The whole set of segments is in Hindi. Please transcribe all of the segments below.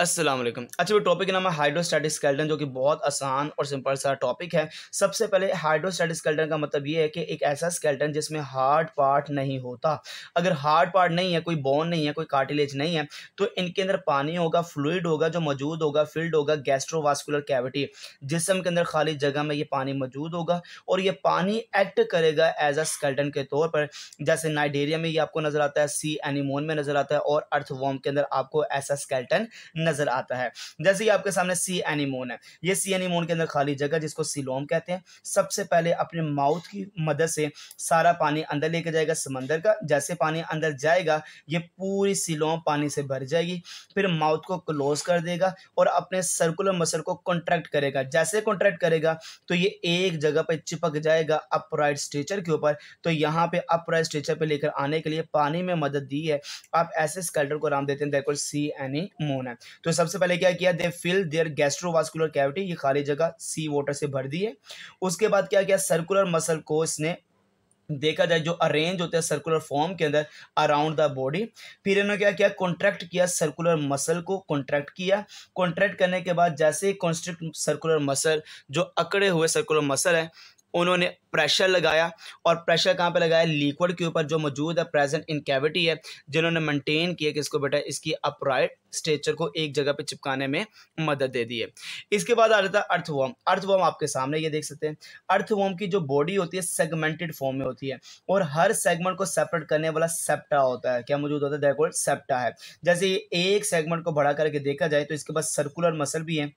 असलम अच्छा वो टॉपिक का नाम है हाइड्रोस्टैटिक स्केल्टन जो कि बहुत आसान और सिंपल सा टॉपिक है सबसे पहले हाइड्रोस्टैटिक स्केल्टन का मतलब ये है कि एक ऐसा स्केल्टन जिसमें हार्ड पार्ट नहीं होता अगर हार्ड पार्ट नहीं है कोई बोन नहीं है कोई कार्टिलेज नहीं है तो इनके अंदर पानी होगा फ्लूड होगा जो मौजूद होगा फिल्ड होगा गैस्ट्रोवास्कुलर कैविटी जिसम के अंदर खाली जगह में ये पानी मौजूद होगा और ये पानी एक्ट करेगा एज अ स्केल्टन के तौर पर जैसे नाइडेरिया में ये आपको नजर आता है सी एनिमोन में नजर आता है और अर्थवॉम के अंदर आपको ऐसा स्केल्टन नजर आता है जैसे ही आपके सामने सी एनिमोन है ये सी एनिमोन के अंदर खाली जगह जिसको सिलोम कहते हैं सबसे पहले अपने माउथ की मदद से सारा पानी अंदर लेके जाएगा समंदर का जैसे पानी अंदर जाएगा ये पूरी सिलोम पानी से भर जाएगी फिर माउथ को क्लोज कर देगा और अपने सर्कुलर मसल को कॉन्ट्रैक्ट करेगा जैसे कॉन्ट्रैक्ट करेगा तो ये एक जगह पर चिपक जाएगा अपराइट स्ट्रेचर के ऊपर तो यहाँ पे अपराइट स्ट्रेचर पे लेकर आने के लिए पानी में मदद दी है आप ऐसे स्केल्टर को आराम देते हैं देखो सी एनी मोन है तो सबसे पहले क्या किया they fill their gastrovascular cavity ये खाली जगह सी वाटर से भर दी है उसके बाद क्या किया सर्कुलर मसल को इसने देखा जाए जो अरेंज होते हैं सर्कुलर फॉर्म के अंदर अराउंड द बॉडी फिर इन्होंने क्या किया कॉन्ट्रैक्ट किया सर्कुलर मसल को कॉन्ट्रैक्ट किया कॉन्ट्रैक्ट करने के बाद जैसे ही कॉन्स्ट्रिक्ट सर्कुलर मसल जो अकड़े हुए सर्कुलर मसल है उन्होंने प्रेशर लगाया और प्रेशर कहाँ पे लगाया लिक्विड के ऊपर जो मौजूद है प्रेजेंट इन कैविटी है जिन्होंने मेंटेन किया कि इसको बेटा इसकी अपराइट स्ट्रेचर को एक जगह पे चिपकाने में मदद दे दी है इसके बाद आ जाता है अर्थवॉर्म अर्थवॉर्म आपके सामने ये देख सकते हैं अर्थवॉर्म की जो बॉडी होती है सेगमेंटेड फॉर्म में होती है और हर सेगमेंट को सेपरेट करने वाला सेप्टा होता है क्या मौजूद होता है सेप्टा है जैसे एक सेगमेंट को बढ़ा करके देखा जाए तो इसके पास सर्कुलर मसल भी है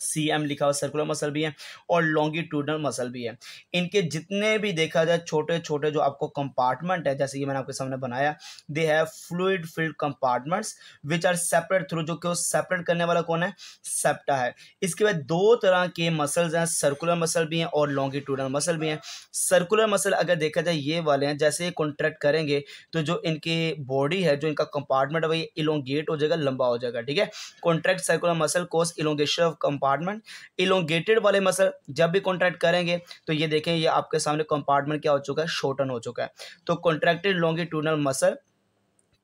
सी एम लिखा हुआ सर्कुलर मसल भी है और लॉन्गिट्यूडनल मसल भी है इनके जितने भी देखा जाए छोटे छोटे जो आपको कंपार्टमेंट है जैसे कि मैंने आपके सामने बनाया they have fluid filled compartments which are separate through जो कि सेपरेट करने वाला कौन है सेप्टा है इसके बाद दो तरह के मसल्स हैं सर्कुलर मसल भी हैं और लॉन्गिट्यूडनल मसल भी हैं सर्कुलर मसल अगर देखा जाए ये वाले हैं जैसे ये कॉन्ट्रैक्ट करेंगे तो जो इनकी बॉडी है जो इनका कंपार्टमेंट है वही इलोंगेट हो जाएगा लंबा हो जाएगा ठीक है contract circular muscle causes elongation of compartment elongated वाले मसल जब भी कॉन्ट्रैक्ट करेंगे तो ये देखें ये आपके सामने कंपार्टमेंट क्या हो चुका है शॉर्टन हो चुका है तो contracted longitudinal muscle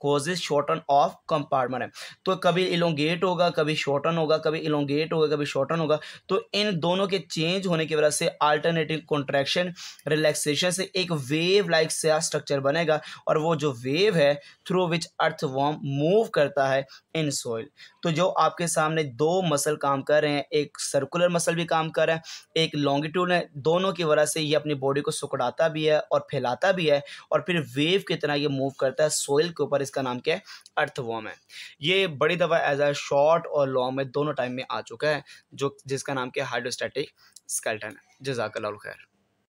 causes shorten of compartment है तो कभी इलोंगेट होगा कभी शॉर्टन होगा कभी इलोंगेट होगा कभी शॉर्टन होगा तो इन दोनों के चेंज होने की वजह से अल्टरनेटिंग कॉन्ट्रैक्शन रिलैक्सेशन से एक वेव लाइक से स्ट्रक्चर बनेगा और वो जो वेव है through which earthworm move करता है इन सॉइल तो जो आपके सामने दो मसल काम कर रहे हैं एक सर्कुलर मसल भी काम कर रहा है एक लॉन्गिट्यूड है दोनों की वजह से ये अपनी बॉडी को सुकड़ाता भी है और फैलाता भी है और फिर वेव की तरह ये मूव करता है सॉइल के ऊपर जिसका नाम क्या है अर्थवॉम है ये बड़ी दवा as a short or long में दोनों टाइम में आ चुका है जो जिसका नाम क्या है हाइड्रोस्टैटिक स्केल्टन है जजाकल खैर